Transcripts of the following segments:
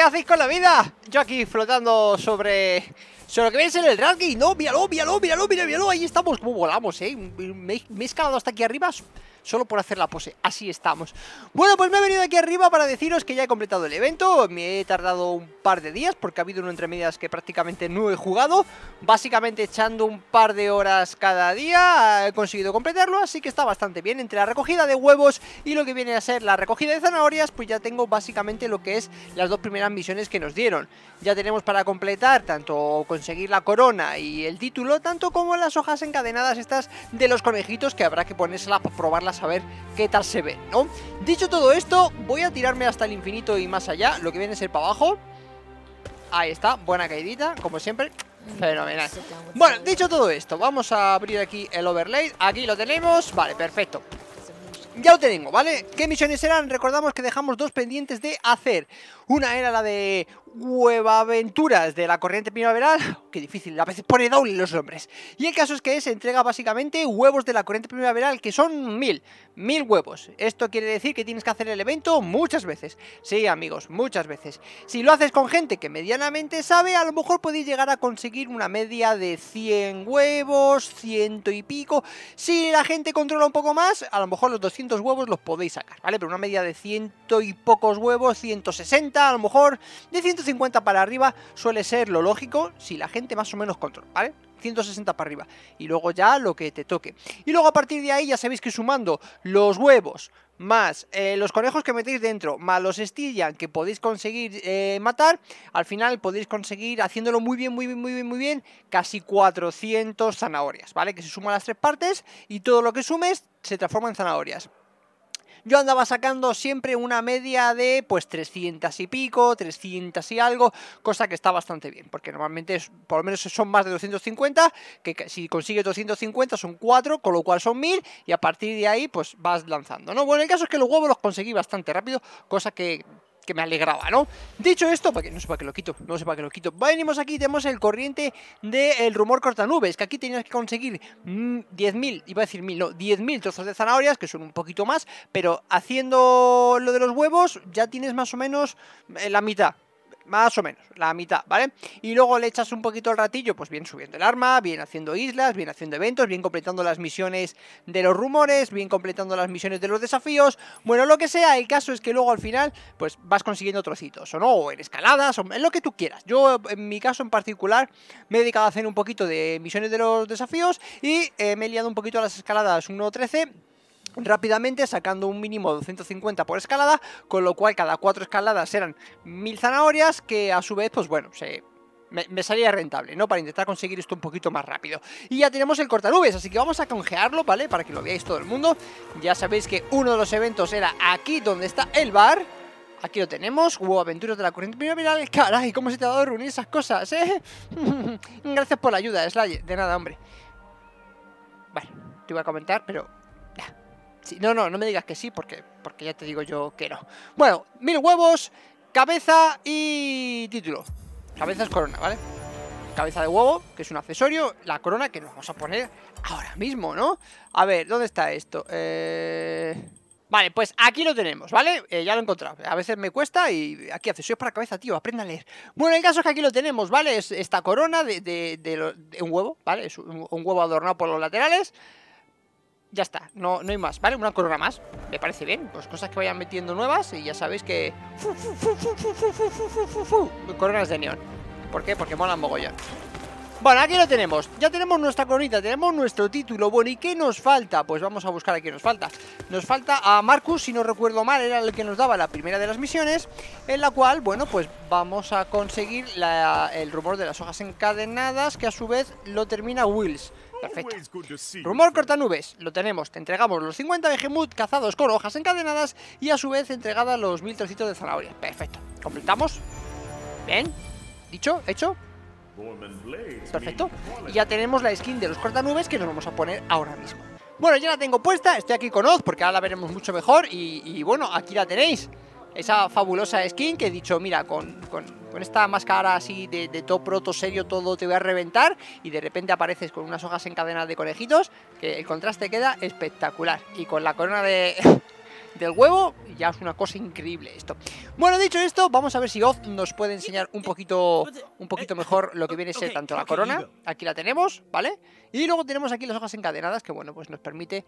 ¿qué hacéis con la vida? Yo aquí flotando sobre... Sobre lo que veis en el ranking no, míralo, míralo, míralo, míralo, míralo, ahí estamos, como volamos, eh. me he escalado hasta aquí arriba, solo por hacer la pose, así estamos. Bueno, pues me he venido aquí arriba para deciros que ya he completado el evento, me he tardado un par de días porque ha habido uno entre medias que prácticamente no he jugado, básicamente echando un par de horas cada día eh, he conseguido completarlo, así que está bastante bien, entre la recogida de huevos y lo que viene a ser la recogida de zanahorias, pues ya tengo básicamente lo que es las dos primeras misiones que nos dieron. Ya tenemos para completar tanto conseguir la corona y el título, tanto como las hojas encadenadas estas de los conejitos que habrá que ponérselas para probarlas a ver qué tal se ve, ¿no? Dicho todo esto, voy a tirarme hasta el infinito y más allá, lo que viene a ser para abajo. Ahí está, buena caidita, como siempre, Fenomenal. Bueno, dicho todo esto, vamos a abrir aquí el overlay. Aquí lo tenemos. Vale, perfecto. Ya lo tengo, ¿vale? ¿Qué misiones eran? Recordamos que dejamos dos pendientes de hacer. Una era la de aventuras de la corriente primaveral. Qué difícil, a veces pone doble los hombres Y el caso es que se entrega básicamente huevos de la corriente primaveral, que son mil, mil huevos. Esto quiere decir que tienes que hacer el evento muchas veces. Sí, amigos, muchas veces. Si lo haces con gente que medianamente sabe, a lo mejor podéis llegar a conseguir una media de 100 huevos, ciento y pico. Si la gente controla un poco más, a lo mejor los 200 huevos los podéis sacar, ¿vale? Pero una media de ciento y pocos huevos, 160 a lo mejor, de ciento 150 para arriba suele ser lo lógico si la gente más o menos controla, ¿vale? 160 para arriba. Y luego ya lo que te toque. Y luego a partir de ahí ya sabéis que sumando los huevos, más eh, los conejos que metéis dentro, más los estillan que podéis conseguir eh, matar, al final podéis conseguir, haciéndolo muy bien, muy bien, muy bien, muy bien, casi 400 zanahorias, ¿vale? Que se suman las tres partes y todo lo que sumes se transforma en zanahorias yo andaba sacando siempre una media de pues 300 y pico, 300 y algo, cosa que está bastante bien, porque normalmente por lo menos son más de 250, que si consigues 250 son 4, con lo cual son 1000 y a partir de ahí pues vas lanzando, ¿no? Bueno, el caso es que los huevos los conseguí bastante rápido, cosa que que me alegraba, ¿no? Dicho esto, No que no qué que lo quito, no para que lo quito. Venimos aquí, tenemos el corriente del rumor rumor cortanubes, que aquí tenías que conseguir 10.000, mm, iba a decir 1.000, no, 10.000 trozos de zanahorias, que son un poquito más, pero haciendo lo de los huevos ya tienes más o menos eh, la mitad, más o menos, la mitad, ¿vale? Y luego le echas un poquito al ratillo, pues bien subiendo el arma, bien haciendo islas, bien haciendo eventos, bien completando las misiones de los rumores, bien completando las misiones de los desafíos, bueno, lo que sea, el caso es que luego al final, pues vas consiguiendo trocitos, o no, o en escaladas, o en lo que tú quieras. Yo, en mi caso en particular, me he dedicado a hacer un poquito de misiones de los desafíos y eh, me he liado un poquito a las escaladas 1.13 rápidamente sacando un mínimo de 250 por escalada, con lo cual cada cuatro escaladas eran mil zanahorias que a su vez, pues bueno, se... Me, salía rentable, ¿no? Para intentar conseguir esto un poquito más rápido. Y ya tenemos el cortalubes, así que vamos a congearlo, ¿vale? Para que lo veáis todo el mundo. Ya sabéis que uno de los eventos era aquí donde está el bar. Aquí lo tenemos, hubo aventuras de la corriente primaveral. Caray, ¿cómo se te ha dado reunir esas cosas, eh? Gracias por la ayuda, Slayer. De nada, hombre. Vale, te iba a comentar, pero no, no, no me digas que sí, porque, porque ya te digo yo que no. Bueno, mil huevos, cabeza y título. Cabeza es corona, ¿vale? Cabeza de huevo, que es un accesorio. La corona que nos vamos a poner ahora mismo, ¿no? A ver, ¿dónde está esto? Eh, vale, pues aquí lo tenemos, ¿vale? Eh, ya lo he encontrado. A veces me cuesta y aquí accesorios para cabeza, tío, aprenda a leer. Bueno, el caso es que aquí lo tenemos, ¿vale? Es esta corona de, un huevo, ¿vale? Es un, huevo adornado por los laterales ya está, no, no hay más, ¿vale? Una corona más, me parece bien, pues cosas que vayan metiendo nuevas y ya sabéis que... Coronas de neón. ¿Por qué? Porque molan mogollón. Bueno, aquí lo tenemos, ya tenemos nuestra coronita, tenemos nuestro título Bueno, ¿y qué nos falta? Pues vamos a buscar a nos falta Nos falta a Marcus, si no recuerdo mal, era el que nos daba la primera de las misiones En la cual, bueno, pues vamos a conseguir el rumor de las hojas encadenadas Que a su vez lo termina Wills Perfecto. Rumor cortanubes. Lo tenemos. Te entregamos los 50 Behemoth cazados con hojas encadenadas y a su vez entregada los 1000 trocitos de zanahoria. Perfecto. Completamos. Bien. Dicho, hecho. Perfecto. Y ya tenemos la skin de los cortanubes que nos vamos a poner ahora mismo. Bueno, ya la tengo puesta. Estoy aquí con Oz porque ahora la veremos mucho mejor. Y, bueno, aquí la tenéis. Esa fabulosa skin que he dicho, mira, con con esta máscara así de, todo top roto serio, todo te voy a reventar, y de repente apareces con unas hojas encadenadas de conejitos, que el contraste queda espectacular. Y con la corona de... del huevo, ya es una cosa increíble esto. Bueno, dicho esto, vamos a ver si Oz nos puede enseñar un poquito, un poquito mejor lo que viene a ser tanto la corona. Aquí la tenemos, ¿vale? Y luego tenemos aquí las hojas encadenadas, que bueno, pues nos permite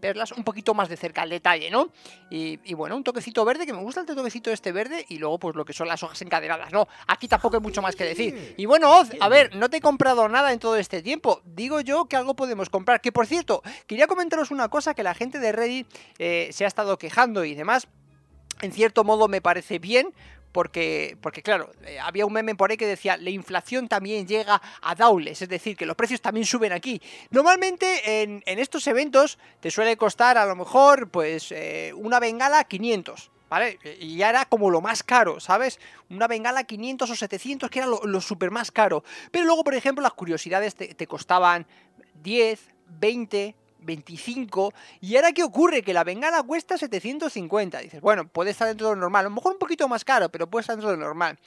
verlas un poquito más de cerca el detalle, ¿no? Y, bueno, un toquecito verde, que me gusta el toquecito este verde, y luego pues lo que son las hojas encadenadas, ¿no? Aquí tampoco hay mucho más que decir. Y bueno, Oz, a ver, no te he comprado nada en todo este tiempo. Digo yo que algo podemos comprar. Que por cierto, quería comentaros una cosa que la gente de Reddit eh, se ha estado quejando y demás en cierto modo me parece bien, porque, porque claro, eh, había un meme por ahí que decía, la inflación también llega a Daules, es decir, que los precios también suben aquí. Normalmente en, estos eventos te suele costar a lo mejor pues eh, una bengala 500. ¿Vale? Y ya era como lo más caro, ¿sabes? Una bengala 500 o 700, que era lo, súper más caro. Pero luego, por ejemplo, las curiosidades te, te costaban 10, 20, 25. ¿Y ahora qué ocurre? Que la bengala cuesta 750. Dices, bueno, puede estar dentro de lo normal. A lo mejor un poquito más caro, pero puede estar dentro de lo normal.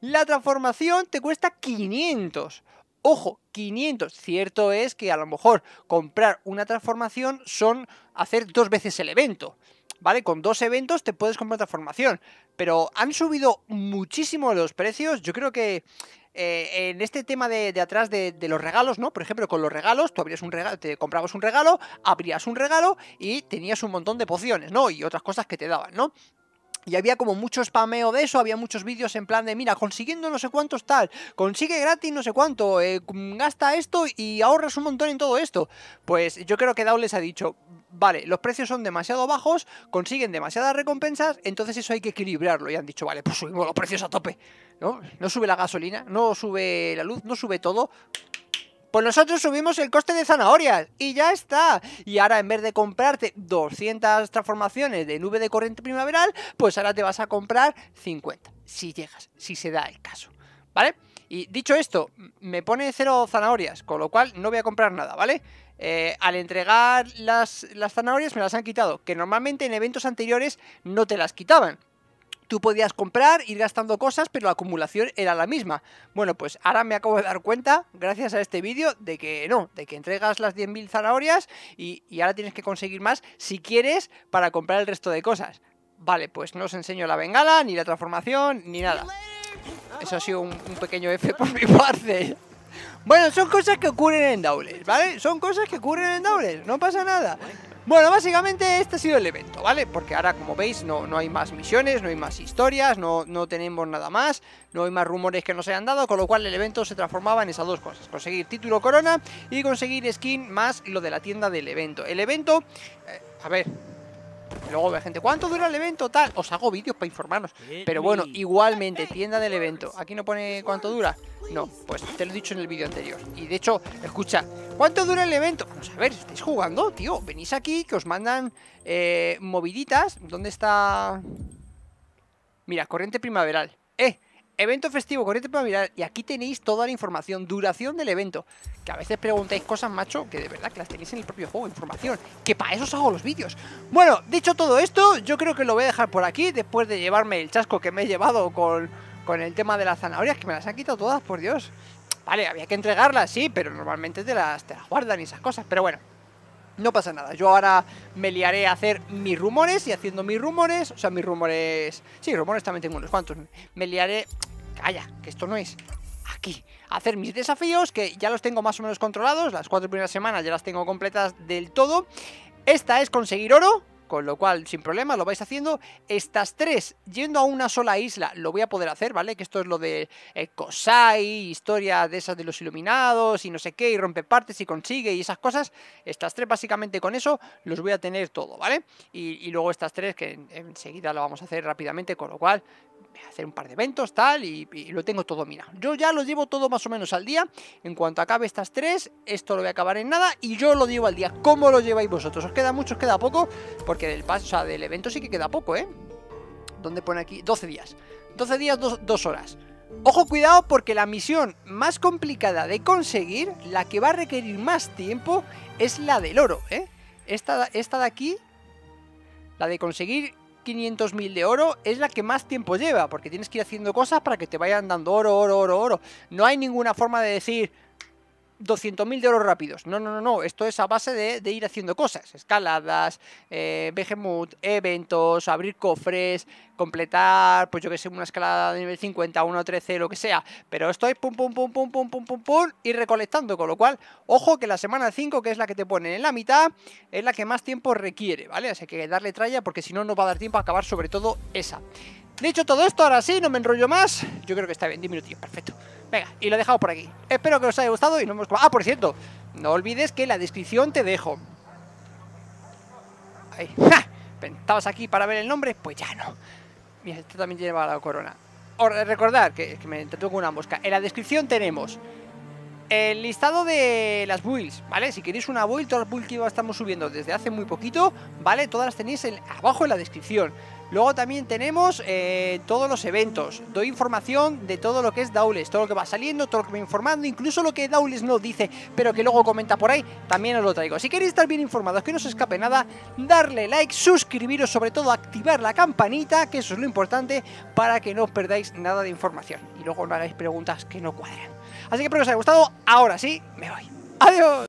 La transformación te cuesta 500. Ojo, 500. Cierto es que a lo mejor comprar una transformación son hacer dos veces el evento. ¿Vale? Con dos eventos te puedes comprar transformación. Pero han subido muchísimo los precios. Yo creo que eh, en este tema de, atrás de, los regalos, ¿no? Por ejemplo, con los regalos, tú abrías un regalo, te comprabas un regalo, abrías un regalo y tenías un montón de pociones, ¿no? Y otras cosas que te daban, ¿no? Y había como mucho spameo de eso, había muchos vídeos en plan de, mira, consiguiendo no sé cuántos tal, consigue gratis no sé cuánto, eh, gasta esto y ahorras un montón en todo esto. Pues yo creo que Dao les ha dicho, vale, los precios son demasiado bajos, consiguen demasiadas recompensas, entonces eso hay que equilibrarlo. Y han dicho, vale, pues subimos los precios a tope. ¿No? No sube la gasolina, no sube la luz, no sube todo. Pues nosotros subimos el coste de zanahorias y ya está. Y ahora en vez de comprarte 200 transformaciones de nube de corriente primaveral, pues ahora te vas a comprar 50. Si llegas, si se da el caso. ¿Vale? Y dicho esto, me pone cero zanahorias, con lo cual no voy a comprar nada, ¿vale? Eh, al entregar las, zanahorias me las han quitado, que normalmente en eventos anteriores no te las quitaban. Tú podías comprar, ir gastando cosas, pero la acumulación era la misma. Bueno, pues ahora me acabo de dar cuenta, gracias a este vídeo, de que no, de que entregas las 10.000 zanahorias y, ahora tienes que conseguir más si quieres para comprar el resto de cosas. Vale, pues no os enseño la bengala, ni la transformación, ni nada. Eso ha sido un, un pequeño F por mi parte. Bueno, son cosas que ocurren en Doubles, ¿vale? Son cosas que ocurren en Doubles, no pasa nada. Bueno, básicamente este ha sido el evento, ¿vale? Porque ahora, como veis, no, hay más misiones, no hay más historias, no, tenemos nada más, no hay más rumores que nos hayan dado, con lo cual el evento se transformaba en esas dos cosas, conseguir título corona y conseguir skin más lo de la tienda del evento. El evento, eh, a ver, Luego ve gente, ¿cuánto dura el evento? Tal, os hago vídeos para informarnos. Pero bueno, igualmente, tienda del evento. Aquí no pone cuánto dura. No, pues te lo he dicho en el vídeo anterior. Y de hecho, escucha, ¿cuánto dura el evento? Vamos a ver, estáis jugando, tío. Venís aquí, que os mandan eh, moviditas. ¿Dónde está...? Mira, corriente primaveral. ¡Eh! evento festivo, corriente para mirar. Y aquí tenéis toda la información, duración del evento. Que a veces preguntáis cosas, macho, que de verdad que las tenéis en el propio juego, información. Que para eso os hago los vídeos. Bueno, dicho todo esto, yo creo que lo voy a dejar por aquí. Después de llevarme el chasco que me he llevado con, el tema de las zanahorias, que me las han quitado todas, por Dios. Vale, había que entregarlas, sí, pero normalmente te las, te las guardan y esas cosas. Pero bueno, no pasa nada. Yo ahora me liaré a hacer mis rumores y haciendo mis rumores. O sea, mis rumores. Sí, rumores también tengo unos cuantos. Me liaré. Calla, que esto no es. Aquí, hacer mis desafíos, que ya los tengo más o menos controlados. Las cuatro primeras semanas ya las tengo completas del todo. Esta es conseguir oro, con lo cual sin problema lo vais haciendo. Estas tres, yendo a una sola isla, lo voy a poder hacer, ¿vale? Que esto es lo de eh, Kosai, historia de esas de los iluminados y no sé qué, y rompe partes y consigue y esas cosas. Estas tres básicamente con eso los voy a tener todo, ¿vale? Y, luego estas tres que enseguida lo vamos a hacer rápidamente, con lo cual hacer un par de eventos, tal, y, lo tengo todo mira Yo ya lo llevo todo más o menos al día. En cuanto acabe estas tres, esto lo voy a acabar en nada y yo lo llevo al día. ¿Cómo lo lleváis vosotros? ¿Os queda mucho? ¿Os queda poco? Porque del paso, del evento sí que queda poco, ¿eh? ¿Dónde pone aquí? 12 días. 12 días, 2 horas. Ojo, cuidado, porque la misión más complicada de conseguir, la que va a requerir más tiempo, es la del oro, ¿eh? Esta, esta de aquí, la de conseguir 500.000 de oro es la que más tiempo lleva, porque tienes que ir haciendo cosas para que te vayan dando oro, oro, oro, oro. No hay ninguna forma de decir, 200.000 de euros rápidos. No, no, no, no. Esto es a base de, ir haciendo cosas. Escaladas, eh, behemoth, eventos, abrir cofres, completar, pues yo que sé, una escalada de nivel 50, 1, 13, lo que sea. Pero estoy pum, pum, pum, pum, pum, pum, pum, pum, y recolectando. Con lo cual, ojo que la semana 5, que es la que te ponen en la mitad, es la que más tiempo requiere, ¿vale? Así que darle tralla porque si no, no va a dar tiempo a acabar sobre todo esa. Dicho todo esto, ahora sí, no me enrollo más. Yo creo que está bien, 10 minutillos, perfecto. Venga, y lo he dejado por aquí. Espero que os haya gustado y no hemos... Ah, por cierto, no olvides que en la descripción te dejo. Ahí. ¿Estabas aquí para ver el nombre? Pues ya no. Mira, esto también lleva la corona. recordad, que, que me entretuvo con una mosca. En la descripción tenemos el listado de las builds, ¿vale? Si queréis una build, todas las builds que estamos subiendo desde hace muy poquito, ¿vale? Todas las tenéis abajo en la descripción. Luego también tenemos eh, todos los eventos. Doy información de todo lo que es Daules, todo lo que va saliendo, todo lo que va informando, incluso lo que Daules no dice, pero que luego comenta por ahí, también os lo traigo. Si queréis estar bien informados, que no se escape nada, darle like, suscribiros, sobre todo activar la campanita, que eso es lo importante, para que no os perdáis nada de información. Y luego no hagáis preguntas que no cuadran. Así que espero que os haya gustado. Ahora sí, me voy. ¡Adiós!